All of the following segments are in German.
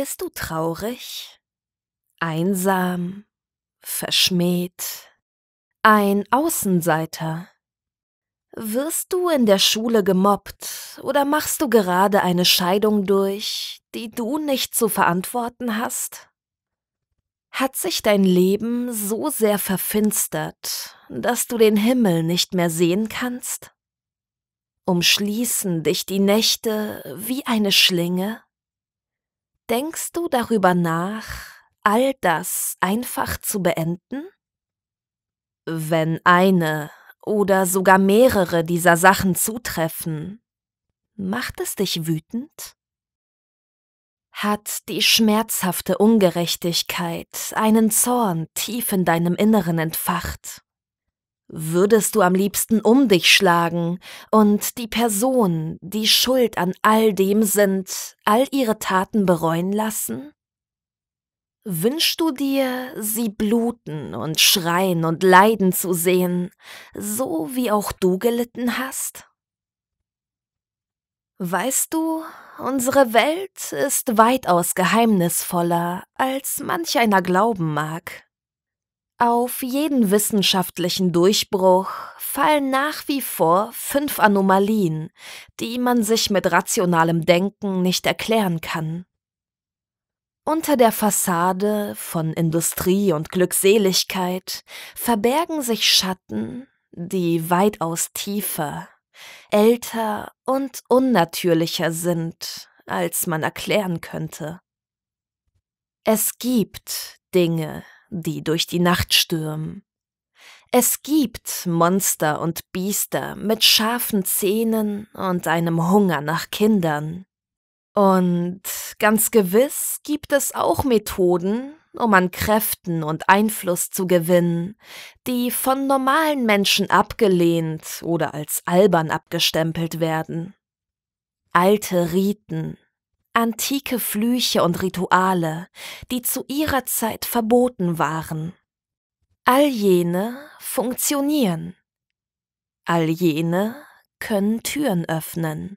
bist du traurig, einsam, verschmäht, ein Außenseiter? Wirst du in der Schule gemobbt oder machst du gerade eine Scheidung durch, die du nicht zu verantworten hast? Hat sich dein Leben so sehr verfinstert, dass du den Himmel nicht mehr sehen kannst? Umschließen dich die Nächte wie eine Schlinge? Denkst du darüber nach, all das einfach zu beenden? Wenn eine oder sogar mehrere dieser Sachen zutreffen, macht es dich wütend? Hat die schmerzhafte Ungerechtigkeit einen Zorn tief in deinem Inneren entfacht? würdest du am liebsten um dich schlagen, und die Person, die schuld an all dem sind, all ihre Taten bereuen lassen? Wünschst du dir, sie bluten und schreien und leiden zu sehen, so wie auch du gelitten hast? Weißt du, unsere Welt ist weitaus geheimnisvoller, als manch einer glauben mag. Auf jeden wissenschaftlichen Durchbruch fallen nach wie vor fünf Anomalien, die man sich mit rationalem Denken nicht erklären kann. Unter der Fassade von Industrie und Glückseligkeit verbergen sich Schatten, die weitaus tiefer, älter und unnatürlicher sind, als man erklären könnte. Es gibt Dinge, die durch die Nacht stürmen. Es gibt Monster und Biester mit scharfen Zähnen und einem Hunger nach Kindern. Und ganz gewiss gibt es auch Methoden, um an Kräften und Einfluss zu gewinnen, die von normalen Menschen abgelehnt oder als albern abgestempelt werden. Alte Riten, antike Flüche und Rituale, die zu ihrer Zeit verboten waren. All jene funktionieren. All jene können Türen öffnen.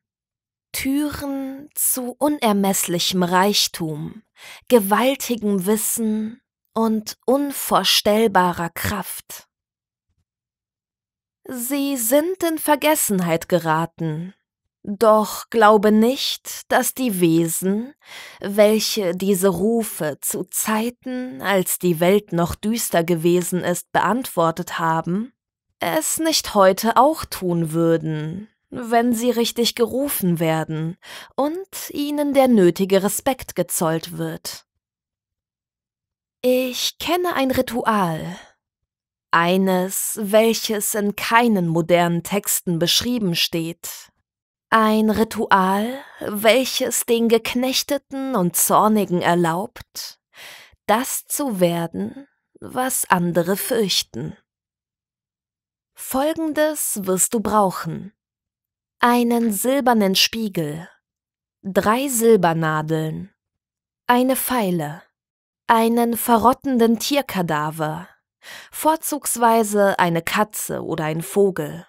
Türen zu unermesslichem Reichtum, gewaltigem Wissen und unvorstellbarer Kraft. Sie sind in Vergessenheit geraten, doch glaube nicht, dass die Wesen, welche diese Rufe zu Zeiten, als die Welt noch düster gewesen ist, beantwortet haben, es nicht heute auch tun würden, wenn sie richtig gerufen werden und ihnen der nötige Respekt gezollt wird. Ich kenne ein Ritual, eines, welches in keinen modernen Texten beschrieben steht, ein Ritual, welches den Geknechteten und Zornigen erlaubt, das zu werden, was andere fürchten. Folgendes wirst du brauchen. Einen silbernen Spiegel, drei Silbernadeln, eine Pfeile, einen verrottenden Tierkadaver, vorzugsweise eine Katze oder ein Vogel,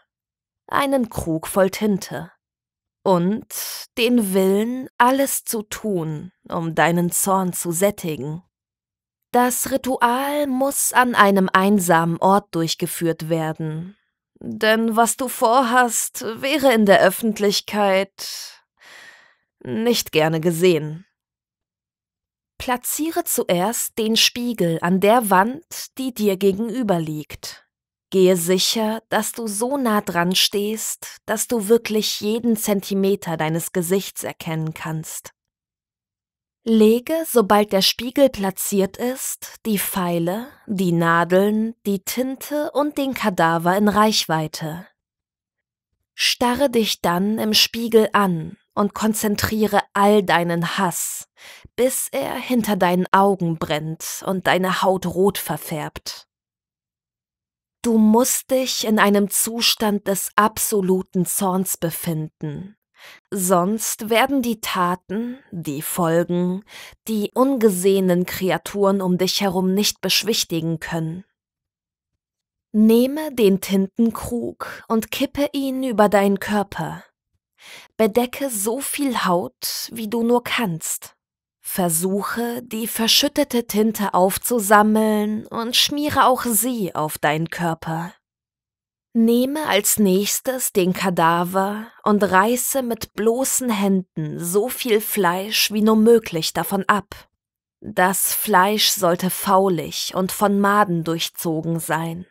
einen Krug voll Tinte, und den Willen, alles zu tun, um deinen Zorn zu sättigen. Das Ritual muss an einem einsamen Ort durchgeführt werden, denn was du vorhast, wäre in der Öffentlichkeit nicht gerne gesehen. Platziere zuerst den Spiegel an der Wand, die dir gegenüber liegt. Gehe sicher, dass du so nah dran stehst, dass du wirklich jeden Zentimeter deines Gesichts erkennen kannst. Lege, sobald der Spiegel platziert ist, die Pfeile, die Nadeln, die Tinte und den Kadaver in Reichweite. Starre dich dann im Spiegel an und konzentriere all deinen Hass, bis er hinter deinen Augen brennt und deine Haut rot verfärbt. Du musst dich in einem Zustand des absoluten Zorns befinden. Sonst werden die Taten, die Folgen, die ungesehenen Kreaturen um dich herum nicht beschwichtigen können. Nehme den Tintenkrug und kippe ihn über deinen Körper. Bedecke so viel Haut, wie du nur kannst. Versuche, die verschüttete Tinte aufzusammeln und schmiere auch sie auf deinen Körper. Nehme als nächstes den Kadaver und reiße mit bloßen Händen so viel Fleisch wie nur möglich davon ab. Das Fleisch sollte faulig und von Maden durchzogen sein.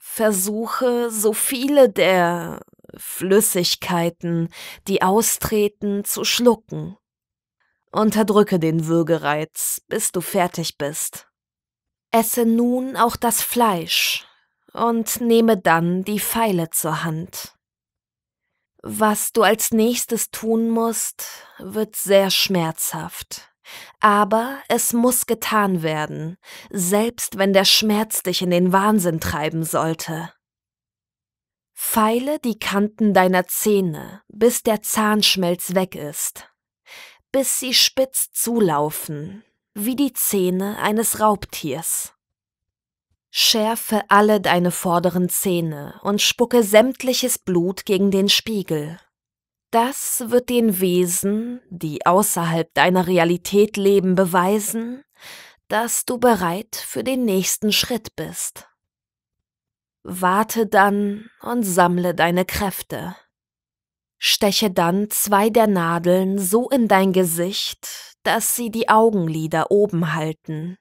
Versuche, so viele der Flüssigkeiten, die austreten, zu schlucken Unterdrücke den Würgereiz, bis du fertig bist. Esse nun auch das Fleisch und nehme dann die Pfeile zur Hand. Was du als nächstes tun musst, wird sehr schmerzhaft. Aber es muss getan werden, selbst wenn der Schmerz dich in den Wahnsinn treiben sollte. Feile die Kanten deiner Zähne, bis der Zahnschmelz weg ist bis sie spitz zulaufen, wie die Zähne eines Raubtiers. Schärfe alle deine vorderen Zähne und spucke sämtliches Blut gegen den Spiegel. Das wird den Wesen, die außerhalb deiner Realität leben, beweisen, dass du bereit für den nächsten Schritt bist. Warte dann und sammle deine Kräfte steche dann zwei der Nadeln so in dein Gesicht, dass sie die Augenlider oben halten.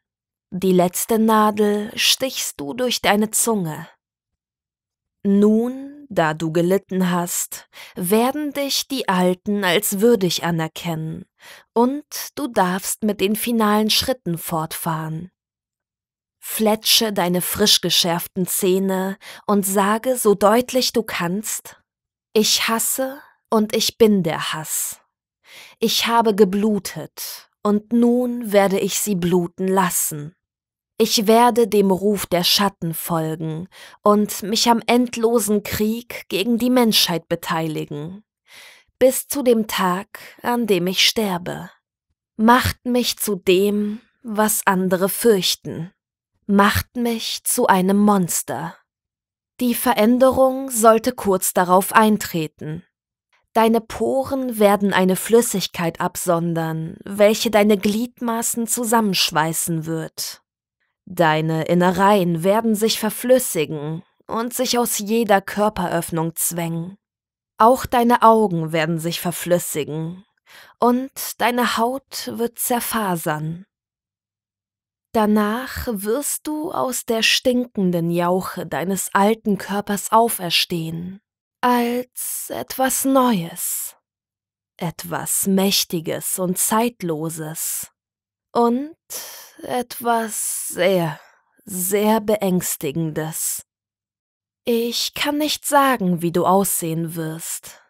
Die letzte Nadel stichst du durch deine Zunge. Nun, da du gelitten hast, werden dich die Alten als würdig anerkennen, und du darfst mit den finalen Schritten fortfahren. Fletsche deine frisch geschärften Zähne und sage so deutlich du kannst, ich hasse und ich bin der Hass. Ich habe geblutet, und nun werde ich sie bluten lassen. Ich werde dem Ruf der Schatten folgen und mich am endlosen Krieg gegen die Menschheit beteiligen, bis zu dem Tag, an dem ich sterbe. Macht mich zu dem, was andere fürchten. Macht mich zu einem Monster. Die Veränderung sollte kurz darauf eintreten. Deine Poren werden eine Flüssigkeit absondern, welche deine Gliedmaßen zusammenschweißen wird. Deine Innereien werden sich verflüssigen und sich aus jeder Körperöffnung zwängen. Auch deine Augen werden sich verflüssigen und deine Haut wird zerfasern. Danach wirst du aus der stinkenden Jauche deines alten Körpers auferstehen als etwas Neues, etwas Mächtiges und Zeitloses und etwas sehr, sehr Beängstigendes. Ich kann nicht sagen, wie du aussehen wirst.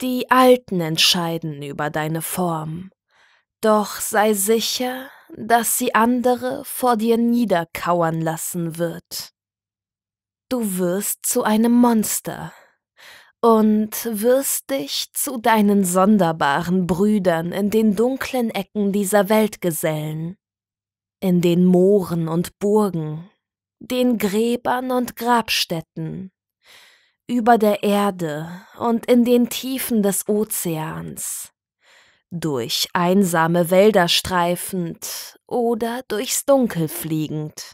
Die Alten entscheiden über deine Form, doch sei sicher, dass sie andere vor dir niederkauern lassen wird. Du wirst zu einem Monster, und wirst dich zu deinen sonderbaren Brüdern in den dunklen Ecken dieser Welt gesellen, in den Mooren und Burgen, den Gräbern und Grabstätten, über der Erde und in den Tiefen des Ozeans, durch einsame Wälder streifend oder durchs Dunkel fliegend.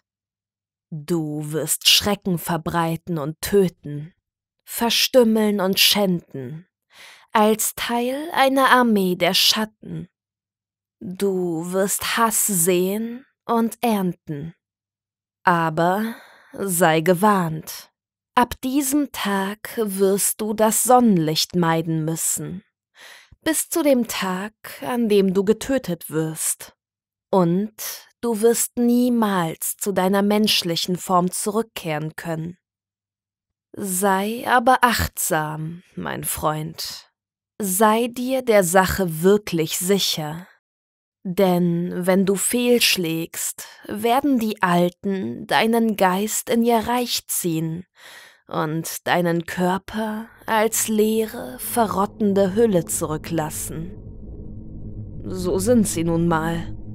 Du wirst Schrecken verbreiten und töten verstümmeln und schänden, als Teil einer Armee der Schatten. Du wirst Hass sehen und ernten. Aber sei gewarnt. Ab diesem Tag wirst du das Sonnenlicht meiden müssen, bis zu dem Tag, an dem du getötet wirst. Und du wirst niemals zu deiner menschlichen Form zurückkehren können. Sei aber achtsam, mein Freund. Sei dir der Sache wirklich sicher. Denn wenn du fehlschlägst, werden die Alten deinen Geist in ihr Reich ziehen und deinen Körper als leere, verrottende Hülle zurücklassen. So sind sie nun mal.